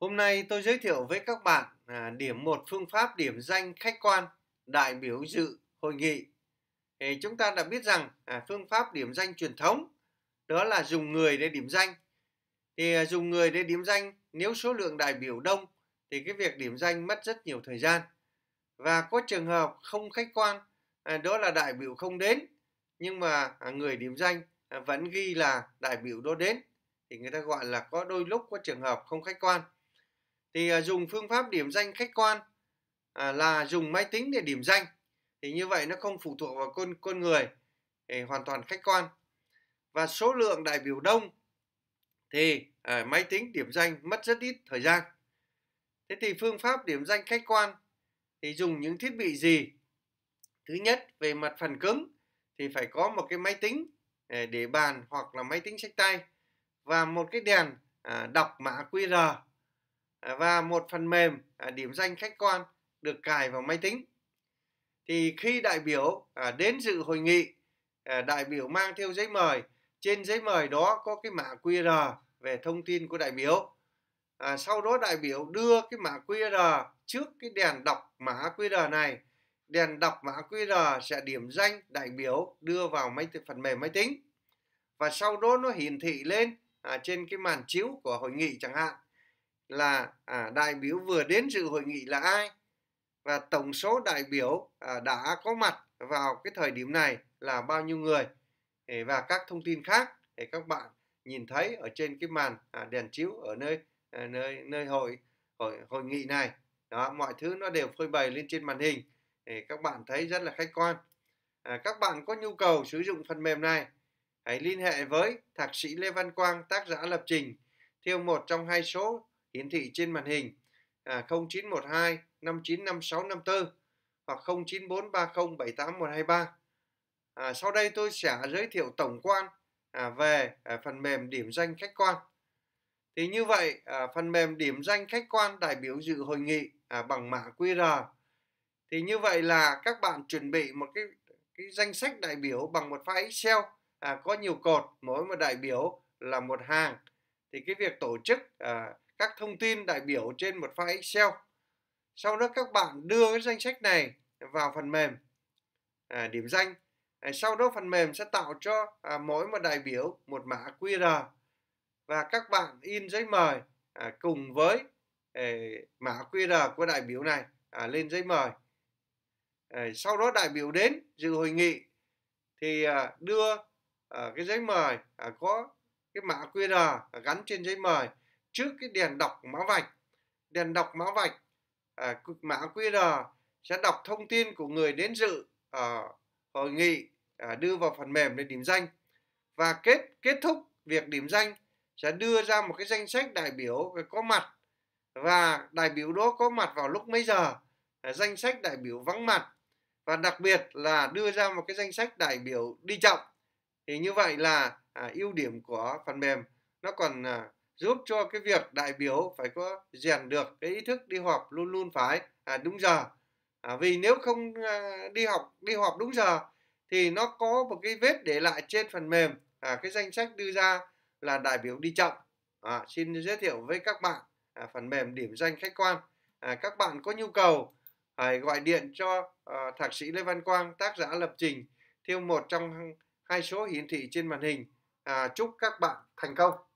Hôm nay tôi giới thiệu với các bạn à, điểm một phương pháp điểm danh khách quan đại biểu dự hội nghị. Thì chúng ta đã biết rằng à, phương pháp điểm danh truyền thống đó là dùng người để điểm danh. Thì à, dùng người để điểm danh nếu số lượng đại biểu đông thì cái việc điểm danh mất rất nhiều thời gian. Và có trường hợp không khách quan à, đó là đại biểu không đến nhưng mà à, người điểm danh à, vẫn ghi là đại biểu đó đến thì người ta gọi là có đôi lúc có trường hợp không khách quan thì à, dùng phương pháp điểm danh khách quan à, là dùng máy tính để điểm danh thì như vậy nó không phụ thuộc vào con con người thì hoàn toàn khách quan và số lượng đại biểu đông thì à, máy tính điểm danh mất rất ít thời gian thế thì phương pháp điểm danh khách quan thì dùng những thiết bị gì thứ nhất về mặt phần cứng thì phải có một cái máy tính để bàn hoặc là máy tính sách tay và một cái đèn đọc mã QR À, và một phần mềm à, điểm danh khách quan được cài vào máy tính. Thì khi đại biểu à, đến dự hội nghị, đại biểu mang theo giấy mời. Trên giấy mời đó có cái mã QR về thông tin của đại biểu. sau đó đại biểu đưa cái mã QR trước cái đèn đọc mã QR này. Đèn đọc mã QR sẽ điểm danh đại biểu đưa vào máy phần mềm máy tính. Và sau đó nó hiển thị lên trên cái màn chiếu của hội nghị chẳng hạn là à, đại biểu vừa đến dự hội nghị là ai và tổng số đại biểu à, đã có mặt vào cái thời điểm này là bao nhiêu người và các thông tin khác để các bạn nhìn thấy ở trên cái màn à, đèn chiếu ở nơi à, nơi nơi hội hội hội nghị này đó mọi thứ nó đều phơi bày lên trên màn hình để các bạn thấy rất là khách quan à, các bạn có nhu cầu sử dụng phần mềm này hãy liên hệ với thạc sĩ Lê Văn Quang tác giả lập trình theo một trong hai số hiển thị trên màn hình à, 0912 595654 hoặc 0943078123. À, sau đây tôi sẽ giới thiệu tổng quan à, về à, phần mềm điểm danh khách quan. Thì như vậy, à, phần mềm điểm danh khách quan đại biểu dự hội nghị à, bằng mã QR. Thì như vậy là các bạn chuẩn bị một cái cái danh sách đại biểu bằng một file Excel à, có nhiều cột, mỗi một đại biểu là một hàng. Thì cái việc tổ chức à, các thông tin đại biểu trên một file Excel. Sau đó các bạn đưa cái danh sách này vào phần mềm à, điểm danh. À, sau đó phần mềm sẽ tạo cho à, mỗi một đại biểu một mã QR và các bạn in giấy mời à, cùng với à, mã QR của đại biểu này à, lên giấy mời. À, sau đó đại biểu đến dự hội nghị thì à, đưa à, cái giấy mời à, có cái mã QR à, gắn trên giấy mời trước cái đèn đọc mã vạch đèn đọc mã vạch à, mã qr sẽ đọc thông tin của người đến dự à, hội nghị à, đưa vào phần mềm để điểm danh và kết kết thúc việc điểm danh sẽ đưa ra một cái danh sách đại biểu có mặt và đại biểu đó có mặt vào lúc mấy giờ à, danh sách đại biểu vắng mặt và đặc biệt là đưa ra một cái danh sách đại biểu đi chậm thì như vậy là à, ưu điểm của phần mềm nó còn à, giúp cho cái việc đại biểu phải có rèn được cái ý thức đi họp luôn luôn phải à, đúng giờ à, vì nếu không à, đi học đi họp đúng giờ thì nó có một cái vết để lại trên phần mềm à, cái danh sách đưa ra là đại biểu đi chậm à, xin giới thiệu với các bạn à, phần mềm điểm danh khách quan à, các bạn có nhu cầu hãy à, gọi điện cho à, thạc sĩ lê văn quang tác giả lập trình theo một trong hai số hiển thị trên màn hình à, chúc các bạn thành công